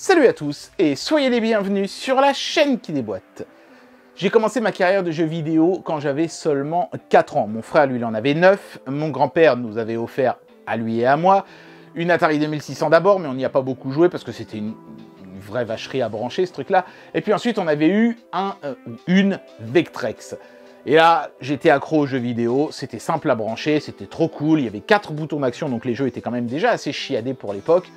Salut à tous et soyez les bienvenus sur la chaîne qui déboîte. J'ai commencé ma carrière de jeu vidéo quand j'avais seulement 4 ans. Mon frère, lui, il en avait 9. Mon grand-père nous avait offert, à lui et à moi, une Atari 2600 d'abord, mais on n'y a pas beaucoup joué parce que c'était une, vraie vacherie à brancher, ce truc-là. Et puis ensuite, on avait eu un, euh, une Vectrex. Et là, j'étais accro aux jeux vidéo, c'était simple à brancher, c'était trop cool, il y avait 4 boutons d'action, donc les jeux étaient quand même déjà assez chiadés pour l'époque.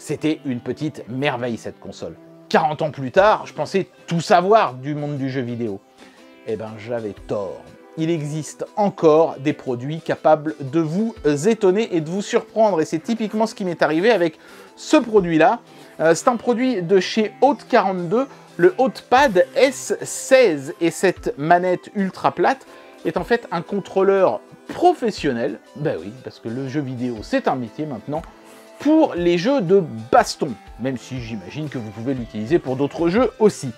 C'était une petite merveille cette console. 40 ans plus tard, je pensais tout savoir du monde du jeu vidéo. Eh ben j'avais tort. Il existe encore des produits capables de vous étonner et de vous surprendre. Et c'est typiquement ce qui m'est arrivé avec ce produit-là. Euh, c'est un produit de chez Haute 42, le Hotpad S16. Et cette manette ultra plate est en fait un contrôleur professionnel. Ben oui, parce que le jeu vidéo, c'est un métier maintenant pour les jeux de baston, même si j'imagine que vous pouvez l'utiliser pour d'autres jeux aussi.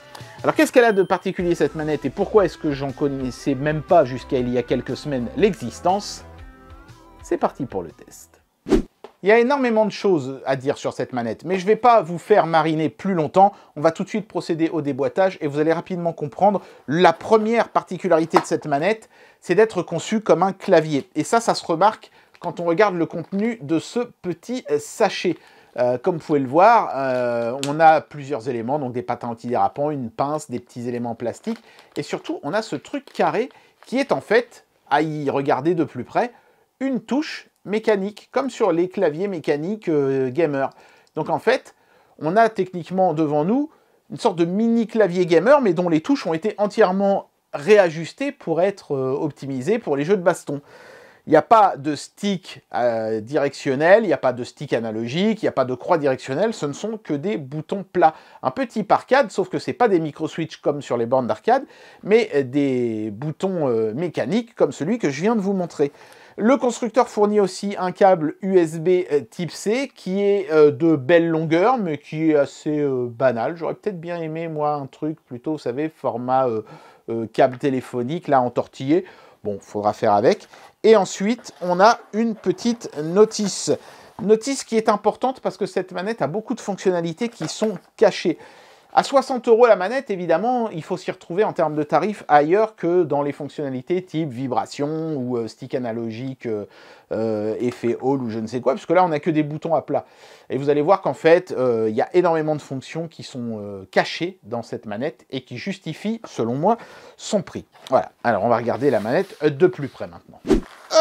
Alors qu'est-ce qu'elle a de particulier cette manette et pourquoi est-ce que j'en connaissais même pas jusqu'à il y a quelques semaines l'existence C'est parti pour le test. Il y a énormément de choses à dire sur cette manette, mais je ne vais pas vous faire mariner plus longtemps. On va tout de suite procéder au déboîtage et vous allez rapidement comprendre la première particularité de cette manette, c'est d'être conçue comme un clavier. Et ça, ça se remarque quand on regarde le contenu de ce petit euh, sachet. Euh, comme vous pouvez le voir, euh, on a plusieurs éléments, donc des patins antidérapants, une pince, des petits éléments plastiques, et surtout on a ce truc carré qui est en fait, à y regarder de plus près, une touche mécanique, comme sur les claviers mécaniques gamer. Donc en fait, on a techniquement devant nous une sorte de mini clavier gamer, mais dont les touches ont été entièrement réajustées pour être optimisées pour les jeux de baston. Il n'y a pas de stick euh, directionnel, il n'y a pas de stick analogique, il n'y a pas de croix directionnelle, ce ne sont que des boutons plats. Un petit arcade, sauf que ce n'est pas des micro-switch comme sur les bornes d'arcade, mais euh, des boutons euh, mécaniques comme celui que je viens de vous montrer. Le constructeur fournit aussi un câble USB type C qui est de belle longueur mais qui est assez banal. J'aurais peut-être bien aimé moi un truc plutôt, vous savez, format câble téléphonique là entortillé. Bon, faudra faire avec. Et ensuite, on a une petite notice. Notice qui est importante parce que cette manette a beaucoup de fonctionnalités qui sont cachées. À 60 euros la manette, évidemment, il faut s'y retrouver en termes de tarifs ailleurs que dans les fonctionnalités type vibration ou euh, stick analogique, euh, euh, effet hall ou je ne sais quoi, puisque là on n'a que des boutons à plat. Et vous allez voir qu'en fait, il y a énormément de fonctions qui sont cachées dans cette manette et qui justifient, selon moi, son prix. Voilà, alors on va regarder la manette de plus près maintenant.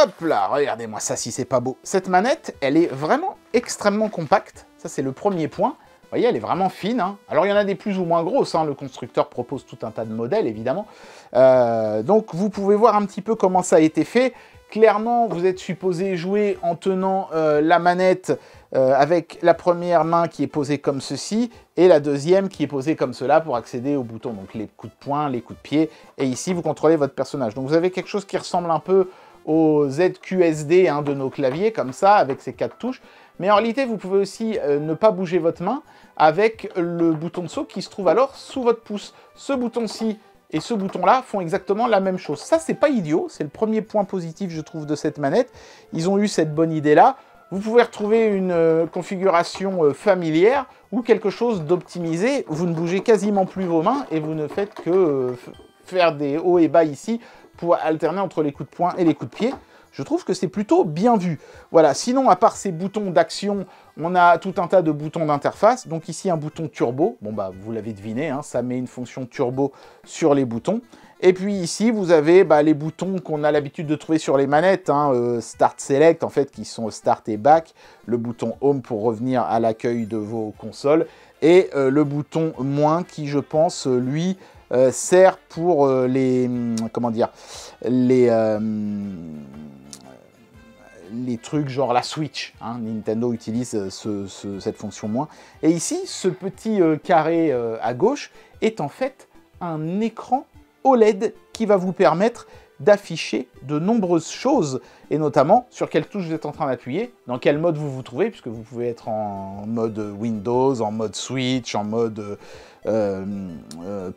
Hop là, regardez-moi ça si c'est pas beau. Cette manette, elle est vraiment extrêmement compacte, ça c'est le premier point. Vous voyez, elle est vraiment fine. Hein. Alors, il y en a des plus ou moins grosses. Hein. Le constructeur propose tout un tas de modèles, évidemment. Euh, donc, vous pouvez voir un petit peu comment ça a été fait. Clairement, vous êtes supposé jouer en tenant euh, la manette euh, avec la première main qui est posée comme ceci et la deuxième qui est posée comme cela pour accéder au boutons Donc, les coups de poing, les coups de pied. Et ici, vous contrôlez votre personnage. Donc, vous avez quelque chose qui ressemble un peu au ZQSD hein, de nos claviers, comme ça, avec ces quatre touches. Mais en réalité, vous pouvez aussi euh, ne pas bouger votre main avec le bouton de saut qui se trouve alors sous votre pouce. Ce bouton-ci et ce bouton-là font exactement la même chose. Ça, c'est pas idiot, c'est le premier point positif, je trouve, de cette manette. Ils ont eu cette bonne idée-là. Vous pouvez retrouver une euh, configuration euh, familière ou quelque chose d'optimisé. Vous ne bougez quasiment plus vos mains et vous ne faites que faire des hauts et bas ici pour alterner entre les coups de poing et les coups de pied. Je trouve que c'est plutôt bien vu. Voilà, sinon, à part ces boutons d'action, on a tout un tas de boutons d'interface. Donc ici, un bouton turbo. Bon, bah, vous l'avez deviné, hein, ça met une fonction turbo sur les boutons. Et puis ici, vous avez bah, les boutons qu'on a l'habitude de trouver sur les manettes, hein, euh, Start Select, en fait, qui sont Start et Back, le bouton Home pour revenir à l'accueil de vos consoles, et euh, le bouton Moins qui, je pense, euh, lui, sert pour les... Hum, comment dire... les les trucs genre la Switch. Hein, Nintendo utilise euh, cette fonction moins. Et ici, ce petit euh, carré euh, à gauche est en fait un écran OLED qui va vous permettre d'afficher de nombreuses choses, et notamment sur quelle touche vous êtes en train d'appuyer, dans quel mode vous vous trouvez, puisque vous pouvez être en mode Windows, en mode Switch, en mode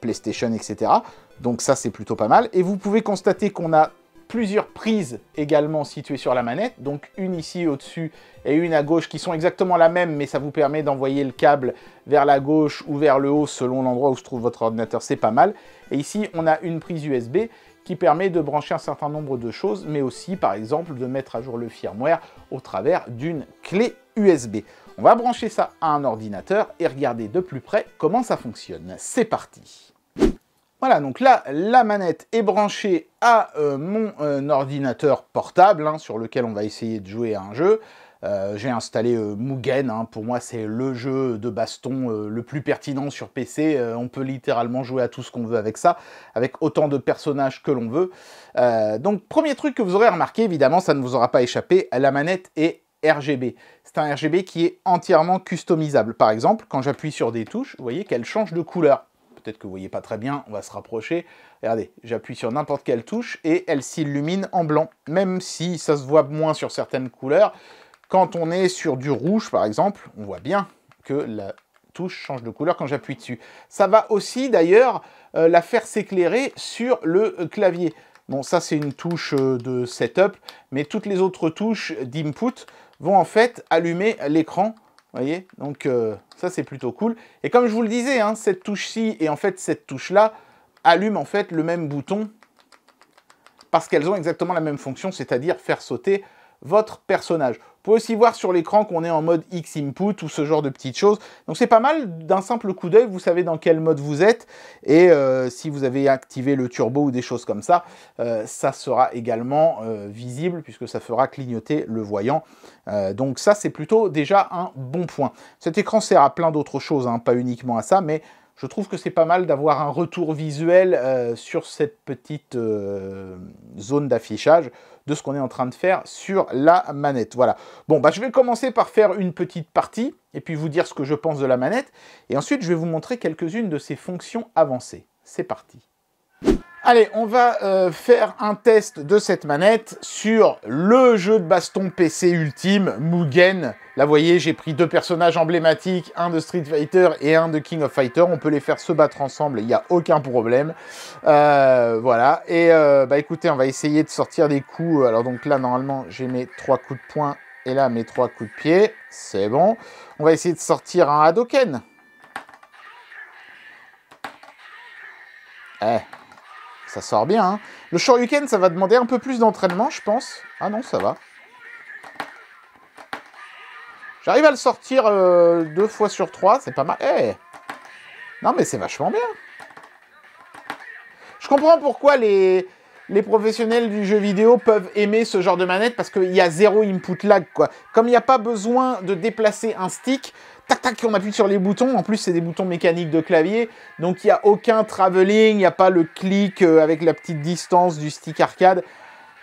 PlayStation, etc. Donc ça, c'est plutôt pas mal. Et vous pouvez constater qu'on a plusieurs prises également situées sur la manette, donc une ici au-dessus et une à gauche qui sont exactement la même, mais ça vous permet d'envoyer le câble vers la gauche ou vers le haut selon l'endroit où se trouve votre ordinateur, c'est pas mal. Et ici, on a une prise USB qui permet de brancher un certain nombre de choses, mais aussi, par exemple, de mettre à jour le firmware au travers d'une clé USB. On va brancher ça à un ordinateur et regarder de plus près comment ça fonctionne. C'est parti voilà, donc là, la manette est branchée à euh, mon euh, ordinateur portable, hein, sur lequel on va essayer de jouer à un jeu. Euh, j'ai installé Mugen, hein. pour moi c'est le jeu de baston le plus pertinent sur PC, on peut littéralement jouer à tout ce qu'on veut avec ça, avec autant de personnages que l'on veut. donc premier truc que vous aurez remarqué, évidemment ça ne vous aura pas échappé, la manette est RGB. C'est un RGB qui est entièrement customisable. Par exemple, quand j'appuie sur des touches, vous voyez qu'elle change de couleur peut-être que vous voyez pas très bien, on va se rapprocher. Regardez, j'appuie sur n'importe quelle touche et elle s'illumine en blanc. Même si ça se voit moins sur certaines couleurs, quand on est sur du rouge par exemple, on voit bien que la touche change de couleur quand j'appuie dessus. Ça va aussi d'ailleurs euh, la faire s'éclairer sur le euh, clavier. Bon, ça c'est une touche euh, de setup, mais toutes les autres touches d'input vont en fait allumer l'écran voyez Donc euh, ça c'est plutôt cool. Et comme je vous le disais, hein, cette touche-ci et en fait cette touche-là allument en fait le même bouton parce qu'elles ont exactement la même fonction, c'est-à-dire faire sauter votre personnage pouvez aussi voir sur l'écran qu'on est en mode X input ou ce genre de petites choses. Donc c'est pas mal d'un simple coup d'œil, vous savez dans quel mode vous êtes et euh, si vous avez activé le turbo ou des choses comme ça, euh, ça sera également euh, visible puisque ça fera clignoter le voyant. donc ça c'est plutôt déjà un bon point. Cet écran sert à plein d'autres choses, hein, pas uniquement à ça, mais je trouve que c'est pas mal d'avoir un retour visuel euh, sur cette petite euh, zone d'affichage de ce qu'on est en train de faire sur la manette. Voilà. Bon, bah, je vais commencer par faire une petite partie et puis vous dire ce que je pense de la manette. Et ensuite, je vais vous montrer quelques-unes de ses fonctions avancées. C'est parti. Allez, on va euh, faire un test de cette manette sur le jeu de baston PC ultime, Mugen. Là, vous voyez, j'ai pris deux personnages emblématiques, un de Street Fighter et un de King of Fighter. On peut les faire se battre ensemble, il n'y a aucun problème. Euh, voilà, et euh, bah écoutez, on va essayer de sortir des coups. Alors donc là, normalement, j'ai mes trois coups de poing et là, mes trois coups de pied. C'est bon. On va essayer de sortir un Hadoken. Eh, ça sort bien. Hein. Le Shoryuken, ça va demander un peu plus d'entraînement, je pense. Ah non, ça va. J'arrive à le sortir euh, deux fois sur trois, c'est pas mal. Eh! non, mais c'est vachement bien. Je comprends pourquoi les, les professionnels du jeu vidéo peuvent aimer ce genre de manette parce qu'il y a zéro input lag. Quoi. Comme il n'y a pas besoin de déplacer un stick, tac, tac, on appuie sur les boutons. En plus, c'est des boutons mécaniques de clavier. Donc, il n'y a aucun traveling. il n'y a pas le clic euh, avec la petite distance du stick arcade.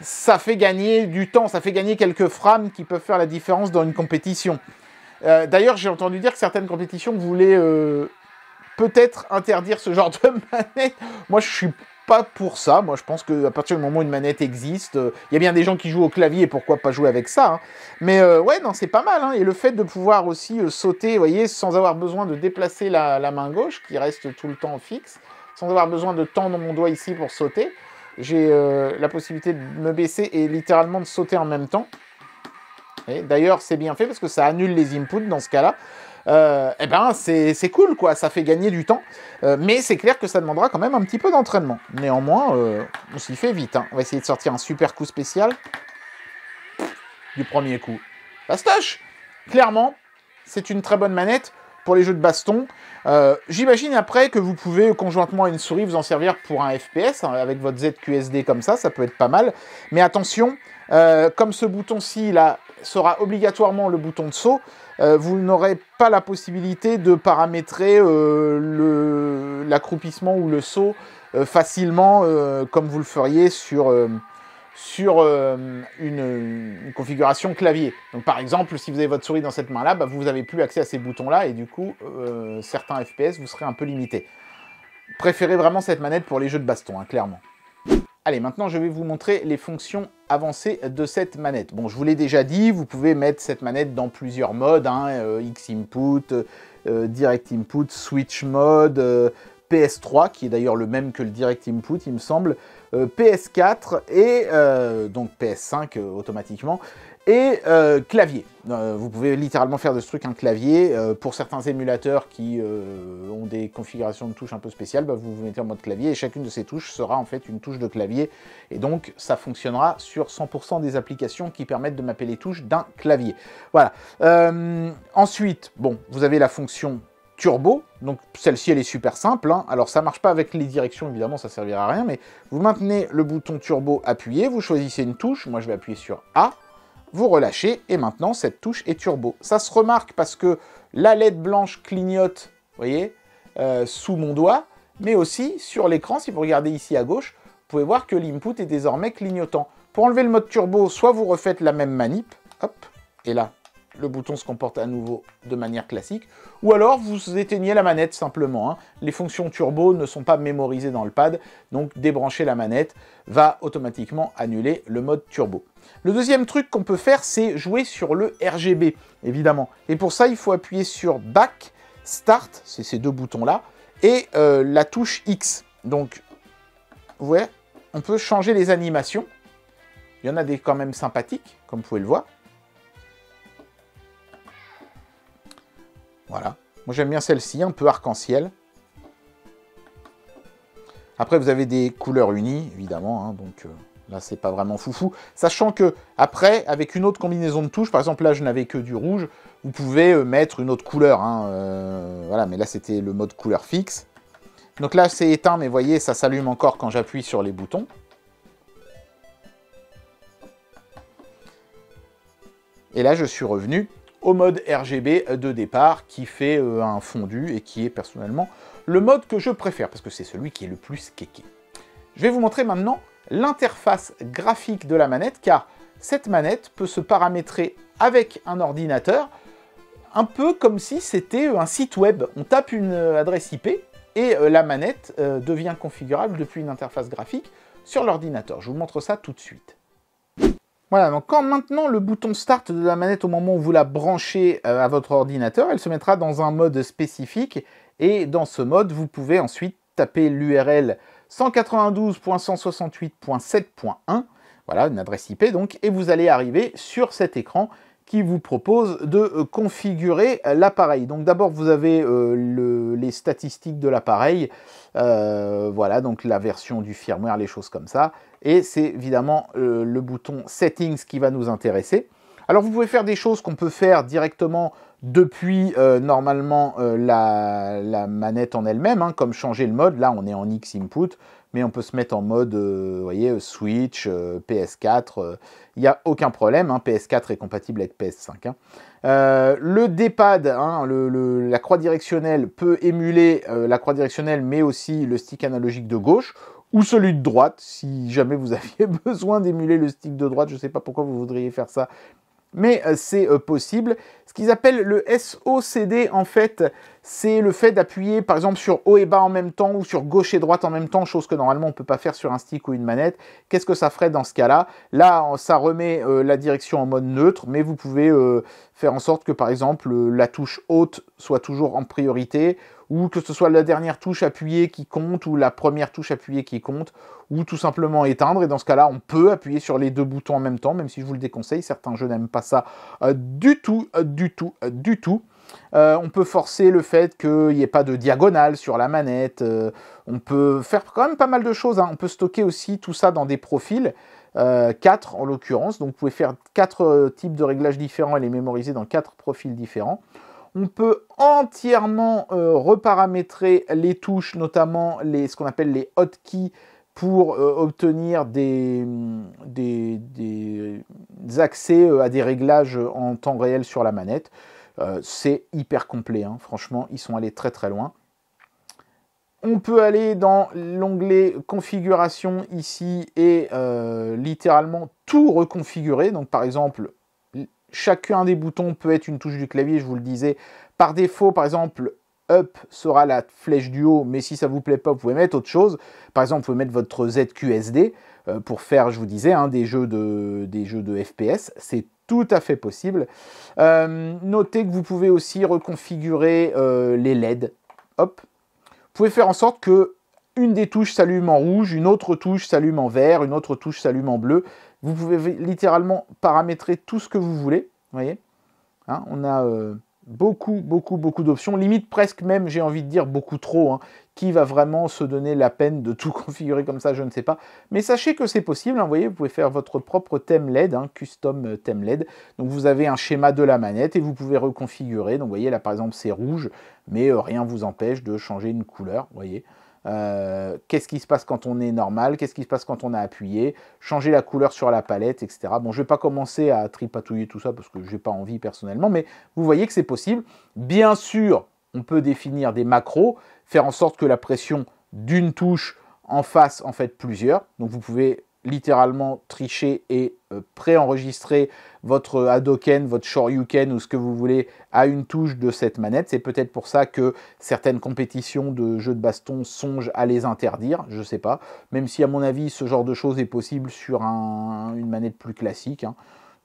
Ça fait gagner du temps, ça fait gagner quelques frames qui peuvent faire la différence dans une compétition. Euh, d'ailleurs, j'ai entendu dire que certaines compétitions voulaient euh, peut-être interdire ce genre de manette. Moi, je suis pas pour ça. Moi, je pense qu'à partir du moment où une manette existe, il euh, y a bien des gens qui jouent au clavier, pourquoi pas jouer avec ça hein. Mais euh, ouais, non, c'est pas mal. Hein. Et le fait de pouvoir aussi euh, sauter, vous voyez, sans avoir besoin de déplacer la, la, main gauche, qui reste tout le temps fixe, sans avoir besoin de tendre mon doigt ici pour sauter, j'ai la possibilité de me baisser et littéralement de sauter en même temps. D'ailleurs, c'est bien fait parce que ça annule les inputs dans ce cas-là. Euh, eh ben c'est cool, quoi. Ça fait gagner du temps. Euh, mais c'est clair que ça demandera quand même un petit peu d'entraînement. Néanmoins, euh, on s'y fait vite. Hein. On va essayer de sortir un super coup spécial. Du premier coup. Bastoche Clairement, c'est une très bonne manette pour les jeux de baston. J'imagine après que vous pouvez conjointement à une souris vous en servir pour un FPS hein, avec votre ZQSD comme ça, ça peut être pas mal. Mais attention, comme ce bouton-ci là sera obligatoirement le bouton de saut, euh, vous n'aurez pas la possibilité de paramétrer euh, l'accroupissement ou le saut euh, facilement comme vous le feriez sur, une, configuration clavier. Donc par exemple, si vous avez votre souris dans cette main-là, bah, vous n'avez plus accès à ces boutons-là et du coup, certains FPS, vous serez un peu limité. Préférez vraiment cette manette pour les jeux de baston, hein, clairement. Allez, maintenant je vais vous montrer les fonctions avancées de cette manette. Bon, je vous l'ai déjà dit, vous pouvez mettre cette manette dans plusieurs modes, hein, euh, X-Input, euh, euh, Direct Input, Switch Mode, PS3, qui est d'ailleurs le même que le Direct Input, il me semble, PS4 et donc PS5 automatiquement, et euh, clavier. Euh, vous pouvez littéralement faire de ce truc un clavier. Euh, pour certains émulateurs qui ont des configurations de touches un peu spéciales, bah, vous vous mettez en mode clavier et chacune de ces touches sera en fait une touche de clavier. Et donc ça fonctionnera sur 100% des applications qui permettent de mapper les touches d'un clavier. Voilà. ensuite, bon, vous avez la fonction turbo. Donc celle-ci, elle est super simple. Hein. Alors ça marche pas avec les directions, évidemment, ça servira à rien. Mais vous maintenez le bouton turbo appuyé, vous choisissez une touche. Moi, je vais appuyer sur A vous relâchez et maintenant cette touche est turbo. Ça se remarque parce que la LED blanche clignote, vous voyez, euh, sous mon doigt, mais aussi sur l'écran, si vous regardez ici à gauche, vous pouvez voir que l'input est désormais clignotant. Pour enlever le mode turbo, soit vous refaites la même manip, hop, et là, le bouton se comporte à nouveau de manière classique, ou alors vous éteignez la manette simplement. Hein. Les fonctions turbo ne sont pas mémorisées dans le pad, donc débrancher la manette va automatiquement annuler le mode turbo. Le deuxième truc qu'on peut faire, c'est jouer sur le RGB, évidemment. Et pour ça, il faut appuyer sur Back, Start, c'est ces deux boutons-là, et euh, la touche X. Donc, voyez, on peut changer les animations. Il y en a des quand même sympathiques, comme vous pouvez le voir. Voilà. Moi, j'aime bien celle-ci, un peu arc-en-ciel. Après, vous avez des couleurs unies, évidemment. Hein, donc euh, là, c'est pas vraiment foufou. Sachant que après, avec une autre combinaison de touches, par exemple là, je n'avais que du rouge, vous pouvez euh, mettre une autre couleur. Hein, euh, voilà, mais là, c'était le mode couleur fixe. Donc là, c'est éteint, mais vous voyez, ça s'allume encore quand j'appuie sur les boutons. Et là, je suis revenu au mode RGB de départ qui fait euh, un fondu et qui est personnellement le mode que je préfère parce que c'est celui qui est le plus kéké. Je vais vous montrer maintenant l'interface graphique de la manette car cette manette peut se paramétrer avec un ordinateur un peu comme si c'était euh, un site web. On tape une euh, adresse IP et la manette devient configurable depuis une interface graphique sur l'ordinateur. Je vous montre ça tout de suite. Voilà, donc quand maintenant le bouton Start de la manette au moment où vous la branchez euh, à votre ordinateur, elle se mettra dans un mode spécifique et dans ce mode, vous pouvez ensuite taper l'URL 192.168.7.1, voilà une adresse IP donc, et vous allez arriver sur cet écran qui vous propose de euh, configurer l'appareil. Donc d'abord vous avez euh, les statistiques de l'appareil, euh, voilà donc la version du firmware, les choses comme ça. Et c'est évidemment le bouton Settings qui va nous intéresser. Alors vous pouvez faire des choses qu'on peut faire directement depuis normalement la, manette en elle-même, hein, comme changer le mode. Là on est en X input, mais on peut se mettre en mode, euh, voyez, euh, Switch, PS4, il n'y a aucun problème, hein, PS4 est compatible avec PS5. Hein. Euh, le D-pad, hein, la croix directionnelle peut émuler la croix directionnelle, mais aussi le stick analogique de gauche ou celui de droite, si jamais vous aviez besoin d'émuler le stick de droite, je ne sais pas pourquoi vous voudriez faire ça, mais euh, c'est euh, possible. Ce qu'ils appellent le SOCD, en fait, c'est le fait d'appuyer par exemple sur haut et bas en même temps ou sur gauche et droite en même temps, chose que normalement on ne peut pas faire sur un stick ou une manette. Qu'est-ce que ça ferait dans ce cas-là Là, ça remet euh, la direction en mode neutre, mais vous pouvez faire en sorte que par exemple la touche haute soit toujours en priorité ou que ce soit la dernière touche appuyée qui compte, ou la première touche appuyée qui compte, ou tout simplement éteindre. Et dans ce cas-là, on peut appuyer sur les deux boutons en même temps, même si je vous le déconseille, certains jeux n'aiment pas ça euh, du tout, euh, du tout, euh, du tout. on peut forcer le fait qu'il n'y ait pas de diagonale sur la manette. on peut faire quand même pas mal de choses. Hein. On peut stocker aussi tout ça dans des profils. 4 en l'occurrence, donc vous pouvez faire quatre types de réglages différents et les mémoriser dans quatre profils différents. On peut entièrement euh, reparamétrer les touches, notamment les, ce qu'on appelle les hotkeys pour euh, obtenir des, mm, accès euh, à des réglages en temps réel sur la manette. c'est hyper complet, hein. franchement, ils sont allés très très loin. On peut aller dans l'onglet configuration ici et littéralement tout reconfigurer. Donc par exemple, Chacun des boutons peut être une touche du clavier, je vous le disais. Par défaut, par exemple, up sera la flèche du haut, mais si ça vous plaît pas, vous pouvez mettre autre chose. Par exemple, vous pouvez mettre votre ZQSD euh, pour faire, je vous disais, hein, des, jeux de, des jeux de FPS. C'est tout à fait possible. Euh, notez que vous pouvez aussi reconfigurer euh, les LED. Hop. Vous pouvez faire en sorte que une des touches s'allume en rouge, une autre touche s'allume en vert, une autre touche s'allume en bleu. Vous pouvez littéralement paramétrer tout ce que vous voulez. voyez hein, On a euh, beaucoup, beaucoup, beaucoup d'options. Limite presque même, j'ai envie de dire, beaucoup trop. Hein. Qui va vraiment se donner la peine de tout configurer comme ça Je ne sais pas. Mais sachez que c'est possible. Hein, vous voyez, vous pouvez faire votre propre thème LED, custom euh, thème LED. Donc vous avez un schéma de la manette et vous pouvez reconfigurer. Donc vous voyez là par exemple c'est rouge, mais euh, rien ne vous empêche de changer une couleur. voyez euh, qu'est-ce qui se passe quand on est normal, qu'est-ce qui se passe quand on a appuyé, changer la couleur sur la palette, etc. Bon, je ne vais pas commencer à tripatouiller tout ça parce que je n'ai pas envie personnellement, mais vous voyez que c'est possible. Bien sûr, on peut définir des macros, faire en sorte que la pression d'une touche en fasse en fait plusieurs. Donc vous pouvez littéralement tricher et euh, préenregistrer votre Hadoken, votre Shoryuken ou ce que vous voulez à une touche de cette manette. C'est peut-être pour ça que certaines compétitions de jeux de baston songent à les interdire, je sais pas. Même si à mon avis ce genre de choses est possible sur une manette plus classique. Hein.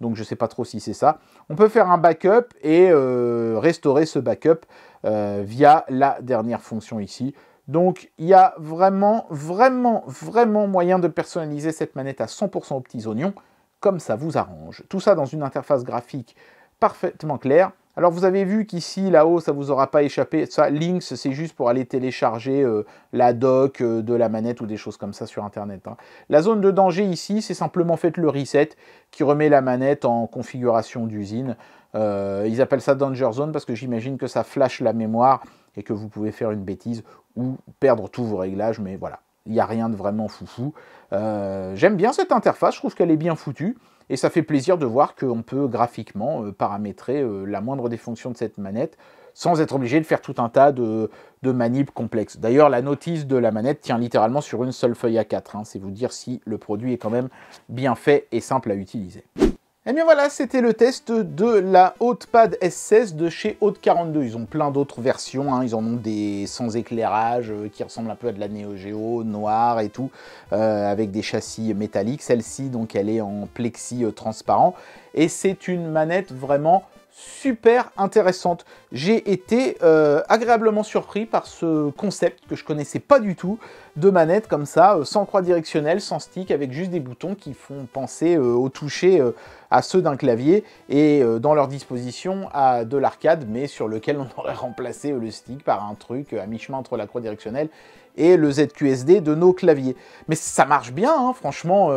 Donc je sais pas trop si c'est ça. On peut faire un backup et euh, restaurer ce backup euh, via la dernière fonction ici. Donc il y a vraiment, vraiment, vraiment moyen de personnaliser cette manette à 100% aux petits oignons, comme ça vous arrange. Tout ça dans une interface graphique parfaitement claire. Alors vous avez vu qu'ici, là-haut, ça vous aura pas échappé. Ça, Links, c'est juste pour aller télécharger euh, la doc euh, de la manette ou des choses comme ça sur Internet. Hein. La zone de danger ici, c'est simplement fait le reset qui remet la manette en configuration d'usine. Euh, ils appellent ça Danger Zone parce que j'imagine que ça flash la mémoire et que vous pouvez faire une bêtise ou perdre tous vos réglages, mais voilà, il n'y a rien de vraiment foufou. Euh, j'aime bien cette interface, je trouve qu'elle est bien foutue, et ça fait plaisir de voir qu'on peut graphiquement euh, paramétrer euh, la moindre des fonctions de cette manette sans être obligé de faire tout un tas de, de manips complexes. D'ailleurs, la notice de la manette tient littéralement sur une seule feuille A4. Hein, c'est vous dire si le produit est quand même bien fait et simple à utiliser. Et eh bien voilà, c'était le test de la Hotpad S16 de chez Haute42. Ils ont plein d'autres versions, hein. ils en ont des sans éclairage euh, qui ressemblent un peu à de la Neo Geo, noire et tout, euh, avec des châssis métalliques. Celle-ci, donc, elle est en plexi euh, transparent. Et c'est une manette vraiment super intéressante. J'ai été euh, agréablement surpris par ce concept que je connaissais pas du tout de manette comme ça, euh, sans croix directionnelle, sans stick, avec juste des boutons qui font penser euh, au toucher à ceux d'un clavier et dans leur disposition à de l'arcade, mais sur lequel on aurait remplacé le stick par un truc à mi-chemin entre la croix directionnelle et le ZQSD de nos claviers. Mais ça marche bien, hein, franchement,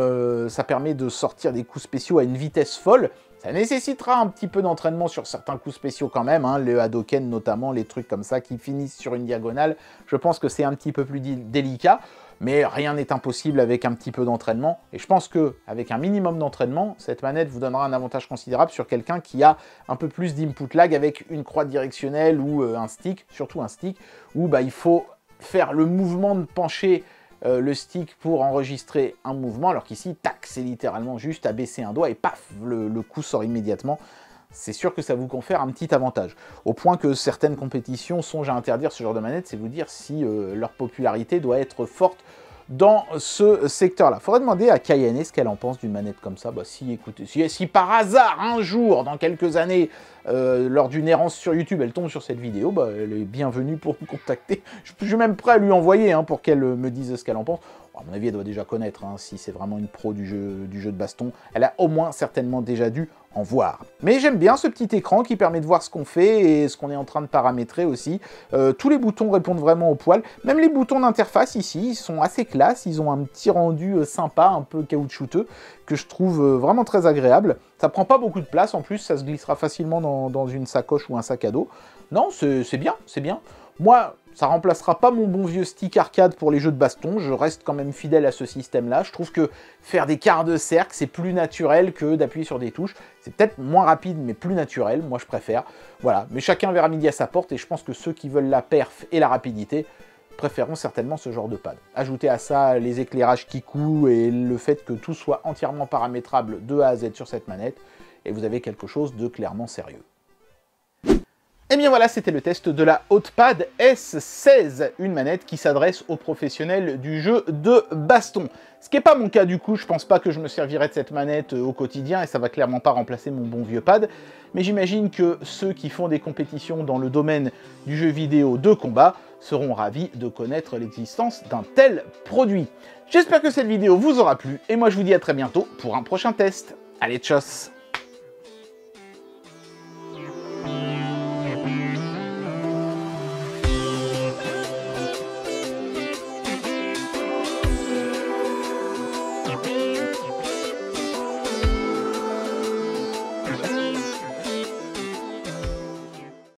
ça permet de sortir des coups spéciaux à une vitesse folle. Ça nécessitera un petit peu d'entraînement sur certains coups spéciaux quand même, hein, le Hadoken notamment, les trucs comme ça qui finissent sur une diagonale. Je pense que c'est un petit peu plus délicat, mais rien n'est impossible avec un petit peu d'entraînement. Et je pense que avec un minimum d'entraînement, cette manette vous donnera un avantage considérable sur quelqu'un qui a un peu plus d'input lag avec une croix directionnelle ou euh, un stick, surtout un stick, où bah, il faut faire le mouvement de pencher euh, le stick pour enregistrer un mouvement, alors qu'ici, tac, c'est littéralement juste à baisser un doigt et paf, le, coup sort immédiatement. C'est sûr que ça vous confère un petit avantage, au point que certaines compétitions songent à interdire ce genre de manette, c'est vous dire si euh, leur popularité doit être forte dans ce secteur-là. Faudrait demander à Cayenne ce qu'elle en pense d'une manette comme ça. Bah, si, écoutez, si, par hasard, un jour, dans quelques années, euh, lors d'une errance sur YouTube, elle tombe sur cette vidéo, bah, elle est bienvenue pour me contacter. Je, suis même prêt à lui envoyer hein, pour qu'elle me dise ce qu'elle en pense. à mon avis, elle doit déjà connaître hein, si c'est vraiment une pro du jeu, du jeu de baston. Elle a au moins certainement déjà dû voir. Mais j'aime bien ce petit écran qui permet de voir ce qu'on fait et ce qu'on est en train de paramétrer aussi. Euh, tous les boutons répondent vraiment au poil. Même les boutons d'interface ici, ils sont assez classe. Ils ont un petit rendu euh, sympa, un peu caoutchouteux, que je trouve euh, vraiment très agréable. Ça prend pas beaucoup de place en plus, ça se glissera facilement dans une sacoche ou un sac à dos. Non, c'est bien, c'est bien. Moi, ça remplacera pas mon bon vieux stick arcade pour les jeux de baston, je reste quand même fidèle à ce système-là. Je trouve que faire des quarts de cercle, c'est plus naturel que d'appuyer sur des touches. C'est peut-être moins rapide, mais plus naturel, moi je préfère. Voilà, mais chacun verra midi à sa porte, et je pense que ceux qui veulent la perf et la rapidité préféreront certainement ce genre de pad. Ajoutez à ça les éclairages qui coulent et le fait que tout soit entièrement paramétrable de A à Z sur cette manette, et vous avez quelque chose de clairement sérieux. Et eh bien voilà, c'était le test de la Hotpad S16, une manette qui s'adresse aux professionnels du jeu de baston. Ce qui n'est pas mon cas du coup, je pense pas que je me servirai de cette manette euh, au quotidien et ça va clairement pas remplacer mon bon vieux pad, mais j'imagine que ceux qui font des compétitions dans le domaine du jeu vidéo de combat seront ravis de connaître l'existence d'un tel produit. J'espère que cette vidéo vous aura plu et moi je vous dis à très bientôt pour un prochain test. Allez, tchoss